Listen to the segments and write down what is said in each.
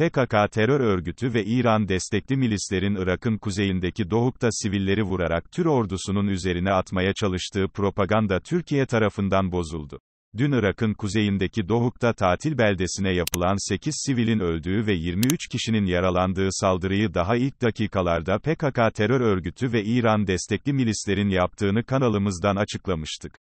PKK terör örgütü ve İran destekli milislerin Irak'ın kuzeyindeki Dohuk'ta sivilleri vurarak Tür ordusunun üzerine atmaya çalıştığı propaganda Türkiye tarafından bozuldu. Dün Irak'ın kuzeyindeki Dohuk'ta tatil beldesine yapılan 8 sivilin öldüğü ve 23 kişinin yaralandığı saldırıyı daha ilk dakikalarda PKK terör örgütü ve İran destekli milislerin yaptığını kanalımızdan açıklamıştık.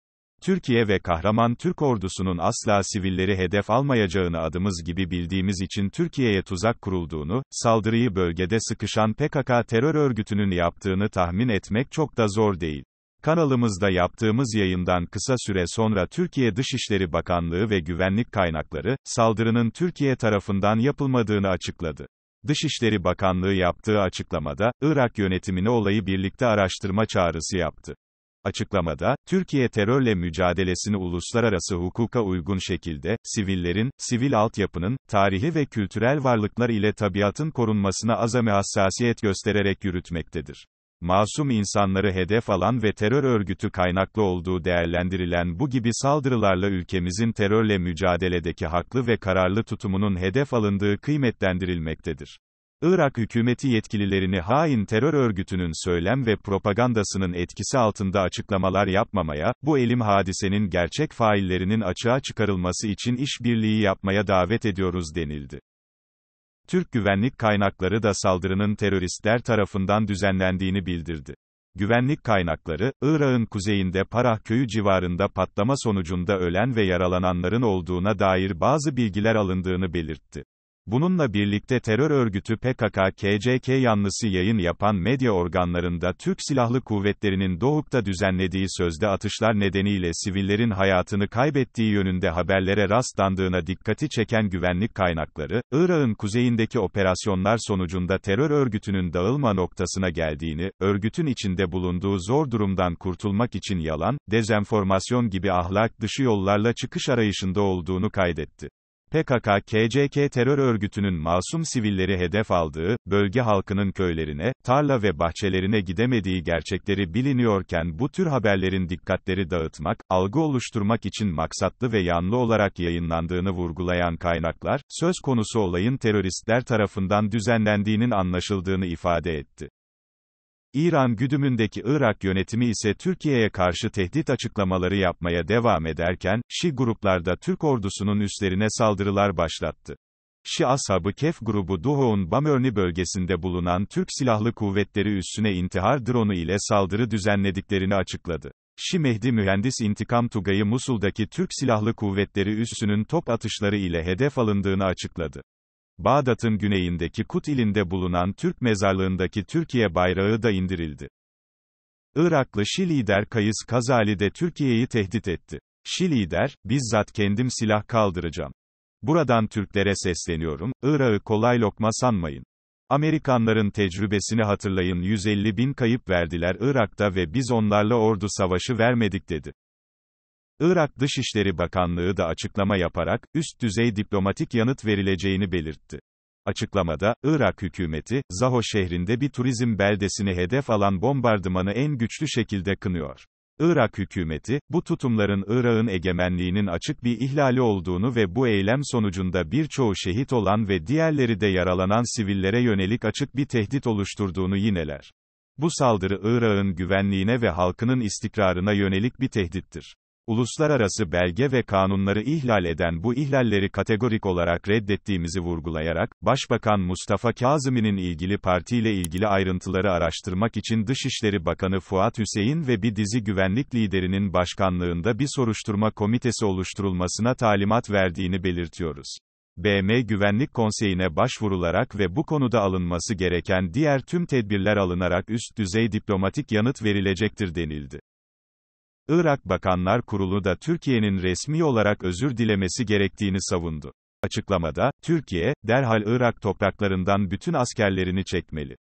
Türkiye ve kahraman Türk ordusunun asla sivilleri hedef almayacağını adımız gibi bildiğimiz için Türkiye'ye tuzak kurulduğunu, saldırıyı bölgede sıkışan PKK terör örgütünün yaptığını tahmin etmek çok da zor değil. Kanalımızda yaptığımız yayından kısa süre sonra Türkiye Dışişleri Bakanlığı ve güvenlik kaynakları, saldırının Türkiye tarafından yapılmadığını açıkladı. Dışişleri Bakanlığı yaptığı açıklamada, Irak yönetimine olayı birlikte araştırma çağrısı yaptı. Açıklamada, Türkiye terörle mücadelesini uluslararası hukuka uygun şekilde, sivillerin, sivil altyapının, tarihi ve kültürel varlıklar ile tabiatın korunmasına azami hassasiyet göstererek yürütmektedir. Masum insanları hedef alan ve terör örgütü kaynaklı olduğu değerlendirilen bu gibi saldırılarla ülkemizin terörle mücadeledeki haklı ve kararlı tutumunun hedef alındığı kıymetlendirilmektedir. Irak hükümeti yetkililerini hain terör örgütünün söylem ve propagandasının etkisi altında açıklamalar yapmamaya, bu elim hadisenin gerçek faillerinin açığa çıkarılması için işbirliği yapmaya davet ediyoruz denildi. Türk güvenlik kaynakları da saldırının teröristler tarafından düzenlendiğini bildirdi. Güvenlik kaynakları, Irak'ın kuzeyinde Parah köyü civarında patlama sonucunda ölen ve yaralananların olduğuna dair bazı bilgiler alındığını belirtti. Bununla birlikte terör örgütü PKK-KCK yanlısı yayın yapan medya organlarında Türk Silahlı Kuvvetleri'nin Doğuk'ta düzenlediği sözde atışlar nedeniyle sivillerin hayatını kaybettiği yönünde haberlere rastlandığına dikkati çeken güvenlik kaynakları, Irak'ın kuzeyindeki operasyonlar sonucunda terör örgütünün dağılma noktasına geldiğini, örgütün içinde bulunduğu zor durumdan kurtulmak için yalan, dezenformasyon gibi ahlak dışı yollarla çıkış arayışında olduğunu kaydetti. PKK-KCK terör örgütünün masum sivilleri hedef aldığı, bölge halkının köylerine, tarla ve bahçelerine gidemediği gerçekleri biliniyorken bu tür haberlerin dikkatleri dağıtmak, algı oluşturmak için maksatlı ve yanlı olarak yayınlandığını vurgulayan kaynaklar, söz konusu olayın teröristler tarafından düzenlendiğinin anlaşıldığını ifade etti. İran güdümündeki Irak yönetimi ise Türkiye'ye karşı tehdit açıklamaları yapmaya devam ederken, Şi gruplarda Türk ordusunun üstlerine saldırılar başlattı. Şi ashabı Kef grubu Duhoun Bamörni bölgesinde bulunan Türk Silahlı Kuvvetleri üssüne intihar dronu ile saldırı düzenlediklerini açıkladı. Şi Mehdi Mühendis İntikam Tugay'ı Musul'daki Türk Silahlı Kuvvetleri üssünün top atışları ile hedef alındığını açıkladı. Bağdat'ın güneyindeki Kut ilinde bulunan Türk mezarlığındaki Türkiye bayrağı da indirildi. Iraklı Şi lider Kayıs Kazali de Türkiye'yi tehdit etti. Şi lider, bizzat kendim silah kaldıracağım. Buradan Türklere sesleniyorum, Irak'ı kolay lokma sanmayın. Amerikanların tecrübesini hatırlayın 150 bin kayıp verdiler Irak'ta ve biz onlarla ordu savaşı vermedik dedi. Irak Dışişleri Bakanlığı da açıklama yaparak, üst düzey diplomatik yanıt verileceğini belirtti. Açıklamada, Irak hükümeti, Zaho şehrinde bir turizm beldesini hedef alan bombardımanı en güçlü şekilde kınıyor. Irak hükümeti, bu tutumların Irak'ın egemenliğinin açık bir ihlali olduğunu ve bu eylem sonucunda birçoğu şehit olan ve diğerleri de yaralanan sivillere yönelik açık bir tehdit oluşturduğunu yineler. Bu saldırı Irak'ın güvenliğine ve halkının istikrarına yönelik bir tehdittir uluslararası belge ve kanunları ihlal eden bu ihlalleri kategorik olarak reddettiğimizi vurgulayarak, Başbakan Mustafa Kazım'ın ilgili partiyle ilgili ayrıntıları araştırmak için Dışişleri Bakanı Fuat Hüseyin ve bir dizi güvenlik liderinin başkanlığında bir soruşturma komitesi oluşturulmasına talimat verdiğini belirtiyoruz. BM Güvenlik Konseyi'ne başvurularak ve bu konuda alınması gereken diğer tüm tedbirler alınarak üst düzey diplomatik yanıt verilecektir denildi. Irak Bakanlar Kurulu da Türkiye'nin resmi olarak özür dilemesi gerektiğini savundu. Açıklamada, Türkiye, derhal Irak topraklarından bütün askerlerini çekmeli.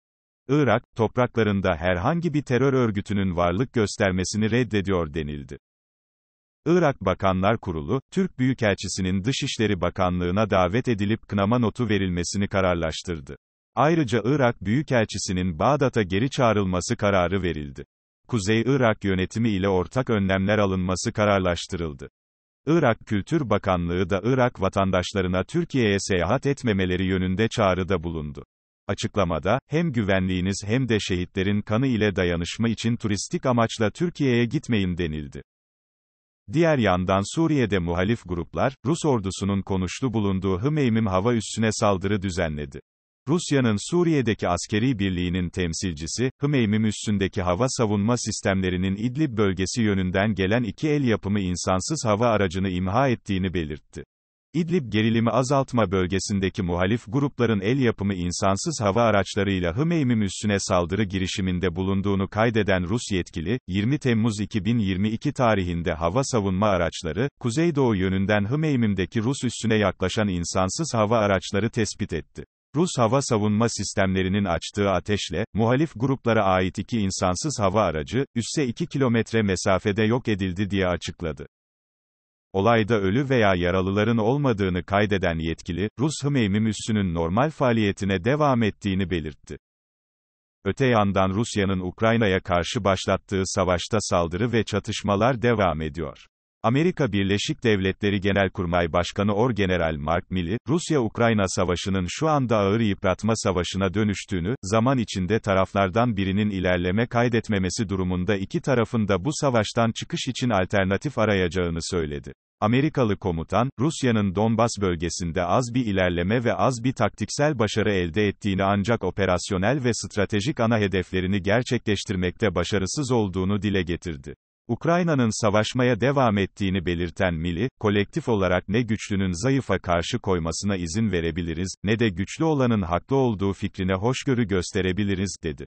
Irak, topraklarında herhangi bir terör örgütünün varlık göstermesini reddediyor denildi. Irak Bakanlar Kurulu, Türk Büyükelçisi'nin Dışişleri Bakanlığı'na davet edilip kınama notu verilmesini kararlaştırdı. Ayrıca Irak Büyükelçisi'nin Bağdat'a geri çağrılması kararı verildi. Kuzey Irak yönetimi ile ortak önlemler alınması kararlaştırıldı. Irak Kültür Bakanlığı da Irak vatandaşlarına Türkiye'ye seyahat etmemeleri yönünde çağrıda bulundu. Açıklamada, hem güvenliğiniz hem de şehitlerin kanı ile dayanışma için turistik amaçla Türkiye'ye gitmeyin denildi. Diğer yandan Suriye'de muhalif gruplar, Rus ordusunun konuşlu bulunduğu Hmeymim hava üssüne saldırı düzenledi. Rusya'nın Suriye'deki askeri birliğinin temsilcisi, Hmeymim üstündeki hava savunma sistemlerinin İdlib bölgesi yönünden gelen iki el yapımı insansız hava aracını imha ettiğini belirtti. İdlib gerilimi azaltma bölgesindeki muhalif grupların el yapımı insansız hava araçlarıyla Hmeymim üssüne saldırı girişiminde bulunduğunu kaydeden Rus yetkili, 20 Temmuz 2022 tarihinde hava savunma araçları, kuzeydoğu yönünden Hmeymim'deki Rus üssüne yaklaşan insansız hava araçları tespit etti. Rus hava savunma sistemlerinin açtığı ateşle, muhalif gruplara ait iki insansız hava aracı, üsse 2 kilometre mesafede yok edildi diye açıkladı. Olayda ölü veya yaralıların olmadığını kaydeden yetkili, Rus Hmeymim üssünün normal faaliyetine devam ettiğini belirtti. Öte yandan Rusya'nın Ukrayna'ya karşı başlattığı savaşta saldırı ve çatışmalar devam ediyor. Amerika Birleşik Devletleri Genelkurmay Başkanı Orgeneral Mark Milley, Rusya-Ukrayna savaşının şu anda ağır yıpratma savaşına dönüştüğünü, zaman içinde taraflardan birinin ilerleme kaydetmemesi durumunda iki tarafın da bu savaştan çıkış için alternatif arayacağını söyledi. Amerikalı komutan, Rusya'nın Donbas bölgesinde az bir ilerleme ve az bir taktiksel başarı elde ettiğini ancak operasyonel ve stratejik ana hedeflerini gerçekleştirmekte başarısız olduğunu dile getirdi. Ukrayna'nın savaşmaya devam ettiğini belirten Mili, kolektif olarak ne güçlünün zayıfa karşı koymasına izin verebiliriz, ne de güçlü olanın haklı olduğu fikrine hoşgörü gösterebiliriz, dedi.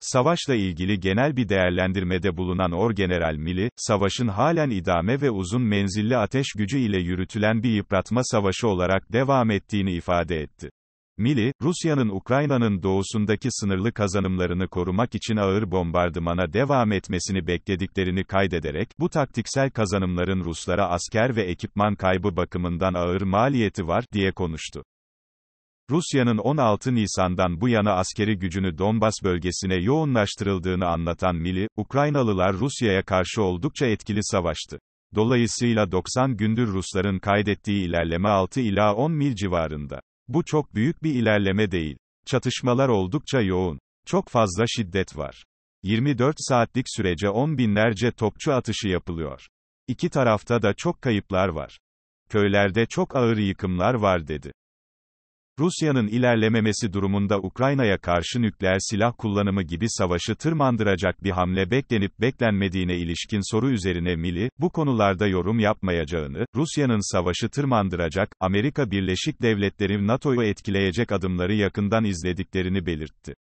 Savaşla ilgili genel bir değerlendirmede bulunan Orgeneral Mili, savaşın halen idame ve uzun menzilli ateş gücü ile yürütülen bir yıpratma savaşı olarak devam ettiğini ifade etti. Mili, Rusya'nın Ukrayna'nın doğusundaki sınırlı kazanımlarını korumak için ağır bombardımana devam etmesini beklediklerini kaydederek, bu taktiksel kazanımların Ruslara asker ve ekipman kaybı bakımından ağır maliyeti var, diye konuştu. Rusya'nın 16 Nisan'dan bu yana askeri gücünü Donbas bölgesine yoğunlaştırıldığını anlatan Mili, Ukraynalılar Rusya'ya karşı oldukça etkili savaştı. Dolayısıyla 90 gündür Rusların kaydettiği ilerleme 6 ila 10 mil civarında. Bu çok büyük bir ilerleme değil. Çatışmalar oldukça yoğun. Çok fazla şiddet var. 24 saatlik sürece on binlerce topçu atışı yapılıyor. İki tarafta da çok kayıplar var. Köylerde çok ağır yıkımlar var dedi. Rusya'nın ilerlememesi durumunda Ukrayna'ya karşı nükleer silah kullanımı gibi savaşı tırmandıracak bir hamle beklenip beklenmediğine ilişkin soru üzerine Mili, bu konularda yorum yapmayacağını, Rusya'nın savaşı tırmandıracak, Amerika Birleşik Devletleri NATO'yu etkileyecek adımları yakından izlediklerini belirtti.